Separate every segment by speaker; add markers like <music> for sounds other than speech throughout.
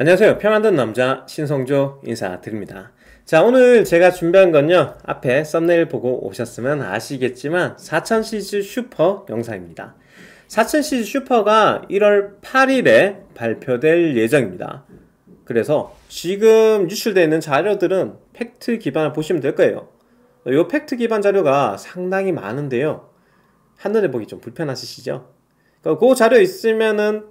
Speaker 1: 안녕하세요. 평안든 남자 신성조 인사드립니다. 자 오늘 제가 준비한 건요. 앞에 썸네일 보고 오셨으면 아시겠지만 4000 시리즈 슈퍼 영상입니다. 4000 시리즈 슈퍼가 1월 8일에 발표될 예정입니다. 그래서 지금 유출되어 있는 자료들은 팩트 기반을 보시면 될 거예요. 이 팩트 기반 자료가 상당히 많은데요. 한눈에 보기 좀 불편하시죠? 그러니까 그 자료 있으면은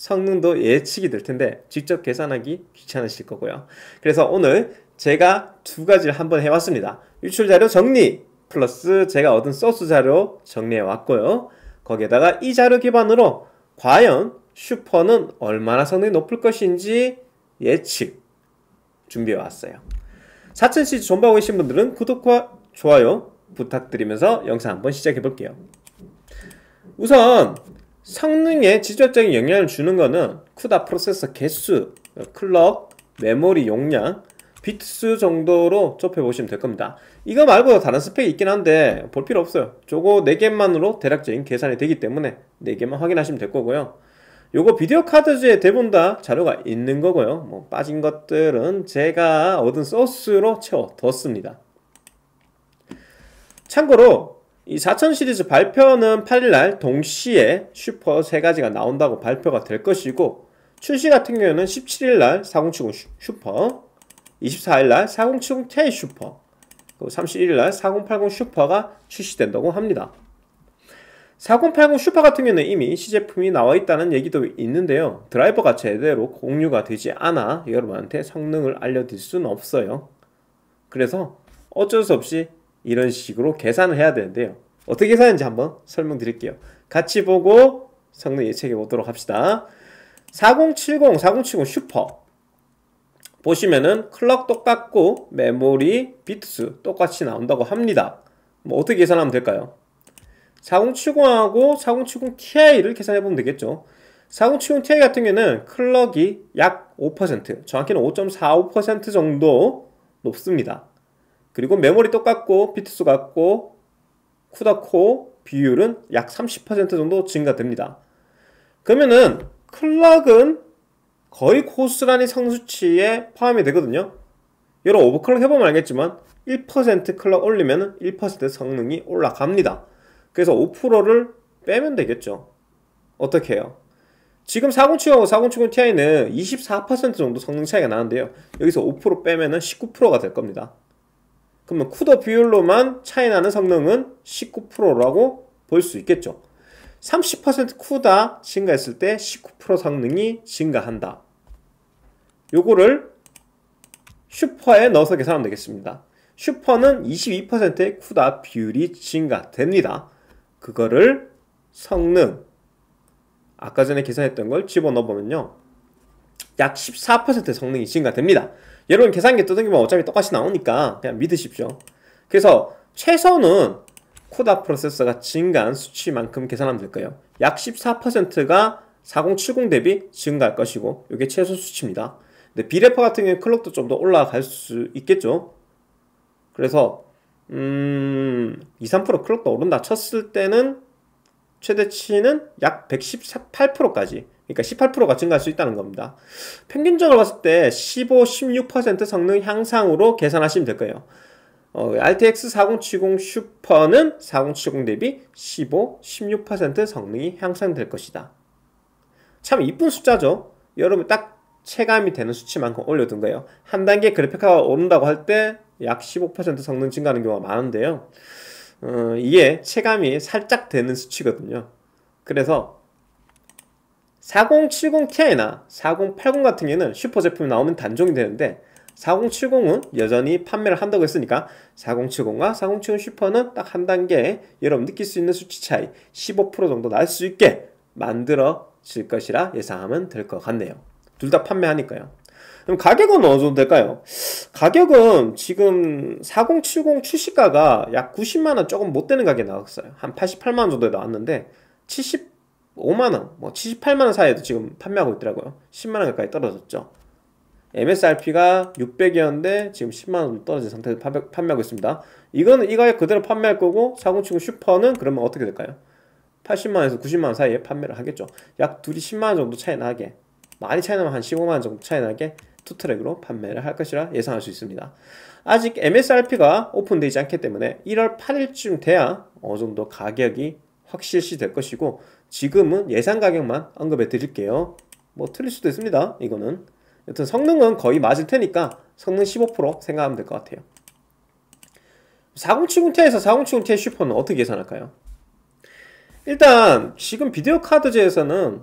Speaker 1: 성능도 예측이 될 텐데 직접 계산하기 귀찮으실 거고요. 그래서 오늘 제가 두 가지를 한번 해왔습니다. 유출 자료 정리 플러스 제가 얻은 소스 자료 정리해 왔고요. 거기에다가 이 자료 기반으로 과연 슈퍼는 얼마나 성능이 높을 것인지 예측 준비해 왔어요. 4 0 0 0 시즈 존버하고 계신 분들은 구독과 좋아요 부탁드리면서 영상 한번 시작해 볼게요. 우선 성능에 직접적인 영향을 주는 거는 쿠다 프로세서 개수, 클럭, 메모리 용량, 비트 수 정도로 좁혀보시면 될 겁니다. 이거 말고 다른 스펙이 있긴 한데 볼 필요 없어요. 저거 4개만으로 대략적인 계산이 되기 때문에 4개만 확인하시면 될 거고요. 요거 비디오 카드지에 대부분 다 자료가 있는 거고요. 뭐 빠진 것들은 제가 얻은 소스로 채워 뒀습니다. 참고로 이4000 시리즈 발표는 8일날 동시에 슈퍼 3가지가 나온다고 발표가 될 것이고 출시 같은 경우에는 17일날 4070 슈퍼 24일날 4070K 슈퍼 31일날 4080 슈퍼가 출시된다고 합니다 4080 슈퍼 같은 경우는 이미 시제품이 나와 있다는 얘기도 있는데요 드라이버가 제대로 공유가 되지 않아 여러분한테 성능을 알려드릴 수는 없어요 그래서 어쩔 수 없이 이런 식으로 계산을 해야 되는데요. 어떻게 계산하는지 한번 설명드릴게요. 같이 보고 성능 예측해 보도록 합시다. 4070, 4070 슈퍼 보시면은 클럭 똑같고 메모리 비트수 똑같이 나온다고 합니다. 뭐 어떻게 계산하면 될까요? 4070하고 4070 Ti를 계산해 보면 되겠죠. 4070 Ti 같은 경우에는 클럭이 약 5%, 정확히는 5.45% 정도 높습니다. 그리고 메모리 똑같고 비트수 같고 쿠다 코 비율은 약 30% 정도 증가됩니다. 그러면은 클락은 거의 코스라니 상수치에 포함이 되거든요. 여러 오버클럭 해보면 알겠지만 1% 클럭 올리면 1% 성능이 올라갑니다. 그래서 5%를 빼면 되겠죠. 어떻게 해요? 지금 4070하고 4070 Ti는 24% 정도 성능 차이가 나는데요. 여기서 5% 빼면 19%가 될 겁니다. 그러면 쿠더 비율로만 차이나는 성능은 19%라고 볼 수 있겠죠. 30% 쿠다 증가했을 때 19% 성능이 증가한다. 요거를 슈퍼에 넣어서 계산하면 되겠습니다. 슈퍼는 22%의 쿠다 비율이 증가됩니다. 그거를 성능 아까 전에 계산했던 걸 집어넣어보면요. 약14% 성능이 증가 됩니다. 여러분 계산기 두드기면 어차피 똑같이 나오니까 그냥 믿으십시오. 그래서 최소는 코다 프로세서가 증가한 수치만큼 계산하면 될 거예요. 약 14%가 4070 대비 증가할 것이고 이게 최소 수치입니다. 근데 비레퍼 같은 경우에 클럭도 좀 더 올라갈 수 있겠죠. 그래서 음, 2, 3% 클럭도 오른다 쳤을 때는 최대치는 약 118%까지 그러니까 18%가 증가할 수 있다는 겁니다. 평균적으로 봤을 때 15, 16% 성능 향상으로 계산하시면 될 거예요. 어, RTX 4070 슈퍼는 4070 대비 15, 16% 성능이 향상될 것이다. 참 이쁜 숫자죠. 여러분 딱 체감이 되는 수치만큼 올려둔 거예요. 한 단계 그래픽카가 오른다고 할 때 약 15% 성능 증가하는 경우가 많은데요. 어, 이게 체감이 살짝 되는 수치거든요. 그래서 4070 Ti나 4080 같은 경우에는 슈퍼 제품이 나오면 단종이 되는데 4070은 여전히 판매를 한다고 했으니까 4070과 4070 슈퍼는 딱 한 단계 여러분 느낄 수 있는 수치 차이 15% 정도 날 수 있게 만들어질 것이라 예상하면 될 것 같네요. 둘 다 판매하니까요. 그럼 가격은 어느 정도 될까요? 가격은 지금 4070 출시가가 약 90만원 조금 못 되는 가격에 나왔어요. 한 88만원 정도에 나왔는데 70 5만원뭐 78만원 사이에도 지금 판매하고 있더라고요. 10만원 가까이 떨어졌죠. MSRP가 600이었는데 지금 10만원 떨어진 상태에서 판매, 하고 있습니다. 이거는 이 가격 그대로 판매할 거고 4070 슈퍼는 그러면 어떻게 될까요? 80만원에서 90만원 사이에 판매를 하겠죠. 약 둘이 10만원 정도 차이 나게 많이 차이 나면 한 15만원 정도 차이 나게 투트랙으로 판매를 할 것이라 예상할 수 있습니다. 아직 MSRP가 오픈되지 않기 때문에 1월 8일쯤 돼야 어느 정도 가격이 확실시 될 것이고 지금은 예상 가격만 언급해 드릴게요. 뭐 틀릴 수도 있습니다. 이거는. 여튼 성능은 거의 맞을 테니까 성능 15% 생각하면 될 것 같아요. 4070Ti에서 4070Ti 슈퍼는 어떻게 계산할까요? 일단 지금 비디오 카드제에서는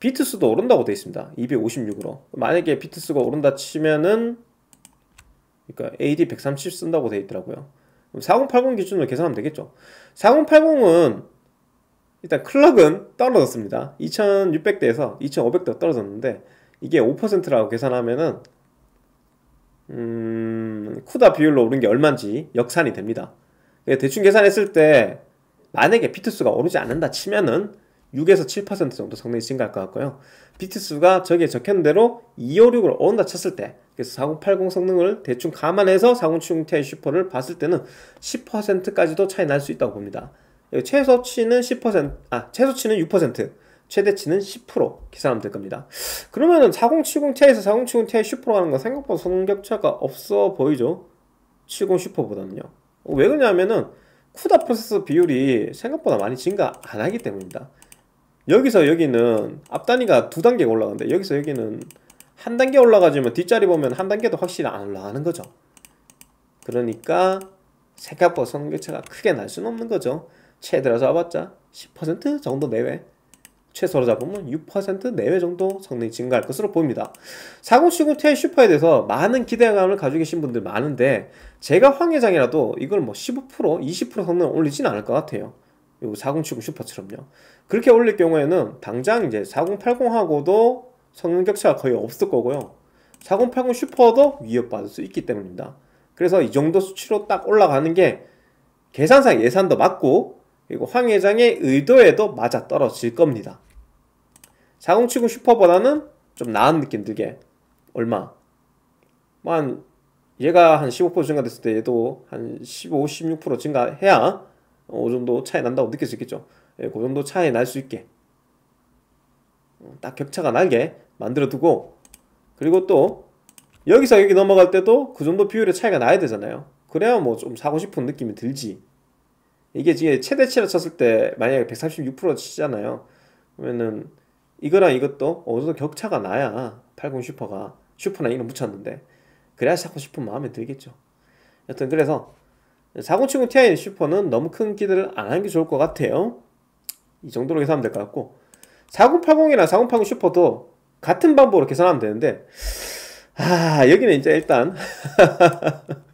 Speaker 1: 비트수도 오른다고 되어 있습니다. 256으로. 만약에 비트수가 오른다 치면은 그러니까 AD 130 쓴다고 되어 있더라고요. 4080 기준으로 계산하면 되겠죠. 4080은 일단 클럭은 떨어졌습니다. 2600대에서 2500대로 떨어졌는데 이게 5%라고 계산하면은 음, 쿠다 비율로 오른 게얼만지 역산이 됩니다. 그러니까 대충 계산했을 때 만약에 비트수가 오르지 않는다 치면은 6에서 7% 정도 성능이 증가할 것 같고요. 비트수가 저기에 적혔는 대로 2 5 6을로 오른다 쳤을 때 그래서 4080 성능을 대충 감안해서 4070 ti 슈퍼를 봤을 때는 10%까지도 차이 날 수 있다고 봅니다. 최소치는 10%, 아, 최소치는 6%, 최대치는 10%이 사람 될 겁니다. 그러면은 4070ti에서 4070ti 슈퍼로 가는 건 생각보다 성격차가 없어 보이죠? 70 슈퍼보다는요. 어, 왜 그러냐면은 쿠다 프로세서 비율이 생각보다 많이 증가 안 하기 때문입니다 여기서 여기는 앞단위가 두단계 올라가는데 여기서 여기는 한 단계 올라가지만 뒷자리 보면 한 단계도 확실히 안 올라가는 거죠. 그러니까 생각보다 성격차가 크게 날 수는 없는 거죠. 최대로 잡았자 10% 정도 내외 최소로 잡으면 6% 내외 정도 성능이 증가할 것으로 보입니다. 4070 Ti 슈퍼에 대해서 많은 기대감을 가지고 계신 분들 많은데 제가 황회장이라도 이걸 뭐 15%, 20% 성능 을 올리진 않을 것 같아요. 요4070 슈퍼처럼요. 그렇게 올릴 경우에는 당장 이제 4080하고도 성능 격차가 거의 없을 거고요. 4080 슈퍼도 위협받을 수 있기 때문입니다. 그래서 이 정도 수치로 딱 올라가는 게 계산상 예산도 맞고 그리고 황 회장의 의도에도 맞아떨어질 겁니다. 4070 슈퍼보다는 좀 나은 느낌 들게 얼마? 뭐 한 얘가 한 15% 증가됐을 때 얘도 한 15, 16% 증가해야 어 그 정도 차이 난다고 느낄 수겠죠 예, 그 정도 차이 날 수 있게 어, 딱 격차가 나게 만들어두고 그리고 또 여기서 여기 넘어갈 때도 그 정도 비율의 차이가 나야 되잖아요. 그래야 뭐 좀 사고 싶은 느낌이 들지. 이게 지금 최대치를 쳤을 때 만약에 136% 치잖아요. 그러면은 이거랑 이것도 어느 정도 격차가 나야 80 슈퍼가 슈퍼나 이런 묻혔는데 그래야 사고 싶은 마음이 들겠죠. 여튼 그래서 4070 Ti 슈퍼는 너무 큰 기대를 안 하는 게 좋을 것 같아요. 이 정도로 계산하면 될 것 같고 4080이나 4080 슈퍼도 같은 방법으로 계산하면 되는데 아 여기는 이제 일단 <laughs>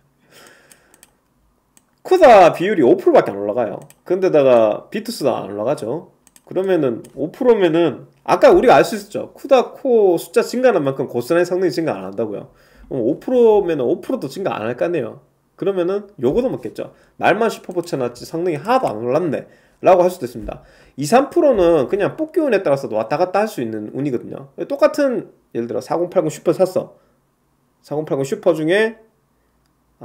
Speaker 1: 쿠다 비율이 5%밖에 안 올라가요. 근데다가 비투스도 안 올라가죠. 그러면은 5%면은 아까 우리가 알 수 있었죠. 쿠다 코 숫자 증가한 만큼 고스란히 성능이 증가 안 한다고요. 5%면은 5%도 증가 안할까네요 그러면은 요거도 맞겠죠. 말만 슈퍼보쳐놨지 성능이 하나도 안 올랐네. 라고 할 수도 있습니다. 2, 3%는 그냥 뽑기 운에 따라서 왔다 갔다 할 수 있는 운이거든요. 똑같은 예를 들어 4080 슈퍼 샀어. 4080 슈퍼 중에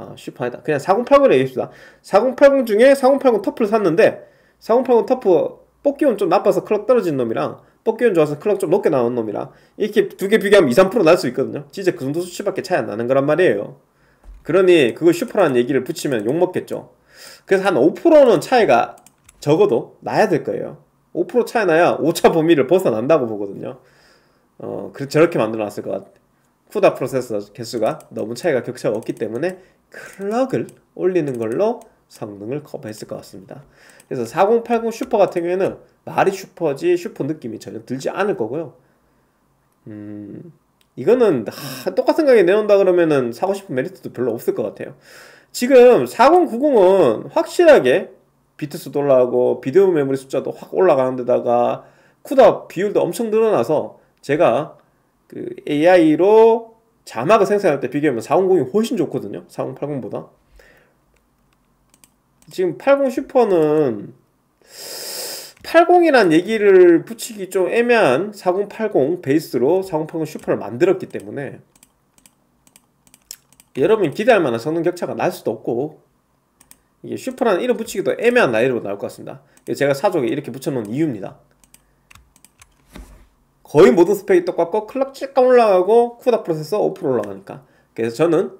Speaker 1: 아, 어, 슈퍼에다 그냥 4080을 얘기합시다 4080 중에 4080 터프를 샀는데 4080 터프 뽑기운 좀 나빠서 클럭 떨어진 놈이랑 뽑기운 좋아서 클럭 좀 높게 나온 놈이랑 이렇게 두 개 비교하면 2, 3%날 수 있거든요 진짜 그 정도 수치밖에 차이 안 나는 거란 말이에요 그러니 그거 슈퍼라는 얘기를 붙이면 욕먹겠죠 그래서 한 5%는 차이가 적어도 나야 될 거예요 5% 차이 나야 5차 범위를 벗어난다고 보거든요 어, 그 저렇게 만들어 놨을 것 같아요 쿠다 프로세서 개수가 너무 차이가 격차가 없기 때문에 클럭을 올리는 걸로 성능을 커버했을 것 같습니다. 그래서 4080 슈퍼 같은 경우에는 말이 슈퍼지 슈퍼 느낌이 전혀 들지 않을 거고요. 음, 이거는 하, 똑같은 가격에 내놓는다 그러면은 사고 싶은 메리트도 별로 없을 것 같아요. 지금 4090은 확실하게 비트 수도 올라가고 비디오 메모리 숫자도 확 올라가는 데다가 쿠다 비율도 엄청 늘어나서 제가 그 AI로 자막을 생성할 때 비교하면 450이 훨씬 좋거든요. 4080보다. 지금 80 슈퍼는 80이란 얘기를 붙이기 좀 애매한 4080 베이스로 4080 슈퍼를 만들었기 때문에 여러분이 기대할 만한 성능 격차가 날 수도 없고 이게 슈퍼라는 이름 붙이기도 애매한 나이로 나올 것 같습니다 제가 사족에 이렇게 붙여놓은 이유입니다 거의 모든 스펙이 똑같고 클럭 쭉 올라가고 쿠다 프로세서 5% 올라가니까 그래서 저는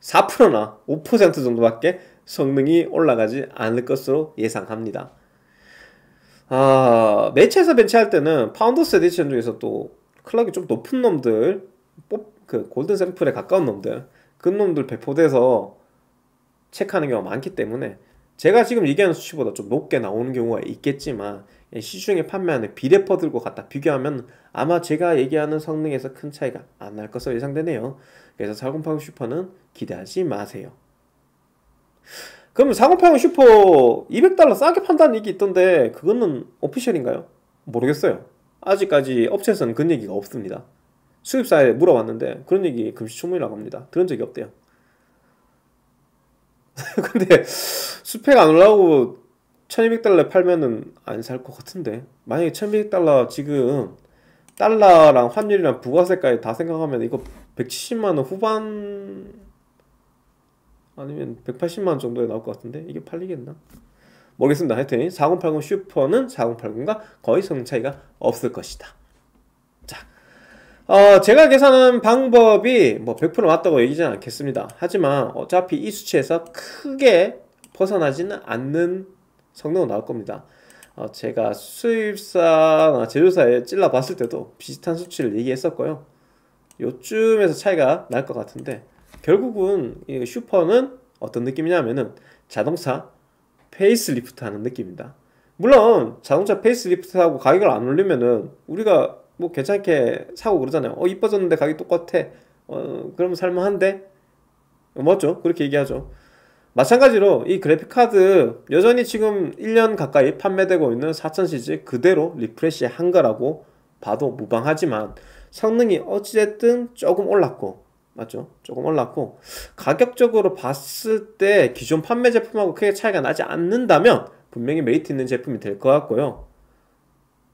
Speaker 1: 4%나 5% 정도밖에 성능이 올라가지 않을 것으로 예상합니다 아 매체에서 벤치할 때는 파운더스 에디션 중에서 또 클럭이 좀 높은 놈들 뽑, 그 골든 샘플에 가까운 놈들 그 놈들 배포돼서 체크하는 경우가 많기 때문에 제가 지금 얘기하는 수치보다 좀 높게 나오는 경우가 있겠지만 예, 시중에 판매하는 비레퍼들과 같다 비교하면 아마 제가 얘기하는 성능에서 큰 차이가 안 날 것으로 예상되네요. 그래서 4080 슈퍼는 기대하지 마세요. 그럼 4080 슈퍼 200달러 싸게 판다는 얘기 있던데 그거는 오피셜인가요? 모르겠어요. 아직까지 업체에서는 그런 얘기가 없습니다. 수입사에 물어봤는데 그런 얘기 금시초문이라고 합니다. 들은 적이 없대요. <laughs> 근데 스펙 안 올라오고 1200달러에 팔면은 안 살 것 같은데 만약에 1200달러 지금 달러랑 환율이랑 부가세까지 다 생각하면 이거 170만원 후반 아니면 180만원 정도에 나올 것 같은데 이게 팔리겠나? 모르겠습니다 하여튼 4080 슈퍼는 4080과 거의 성 차이가 없을 것이다 자 어, 제가 계산한 방법이 뭐 100% 맞다고 얘기하지 않겠습니다 하지만 어차피 이 수치에서 크게 벗어나지는 않는 성능은 나올 겁니다. 어, 제가 수입사 나 제조사에 찔러 봤을 때도 비슷한 수치를 얘기했었고요. 요쯤에서 차이가 날 것 같은데 결국은 이 슈퍼는 어떤 느낌이냐면은 자동차 페이스리프트 하는 느낌입니다. 물론 자동차 페이스리프트하고 가격을 안 올리면은 우리가 뭐 괜찮게 사고 그러잖아요. 어 이뻐졌는데 가격 이 똑같아. 어 그러면 살만한데 어, 맞죠? 그렇게 얘기하죠. 마찬가지로 이 그래픽카드 여전히 지금 1년 가까이 판매되고 있는 4000시리즈 그대로 리프레시 한 거라고 봐도 무방하지만 성능이 어찌됐든 조금 올랐고 맞죠? 조금 올랐고 가격적으로 봤을 때 기존 판매 제품하고 크게 차이가 나지 않는다면 분명히 메리트 있는 제품이 될 것 같고요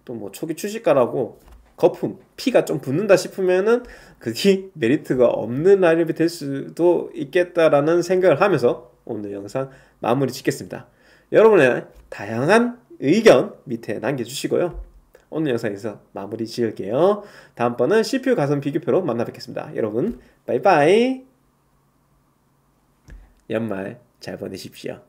Speaker 1: 또 뭐 초기 출시가라고 거품, 피가 좀 붙는다 싶으면은 그게 <laughs> 메리트가 없는 라인업이 될 수도 있겠다라는 생각을 하면서 오늘 영상 마무리 짓겠습니다. 여러분의 다양한 의견 밑에 남겨주시고요. 오늘 영상에서 마무리 지을게요. 다음번은 CPU 가선 비교표로 만나 뵙겠습니다. 여러분, 바이바이! 연말 잘 보내십시오.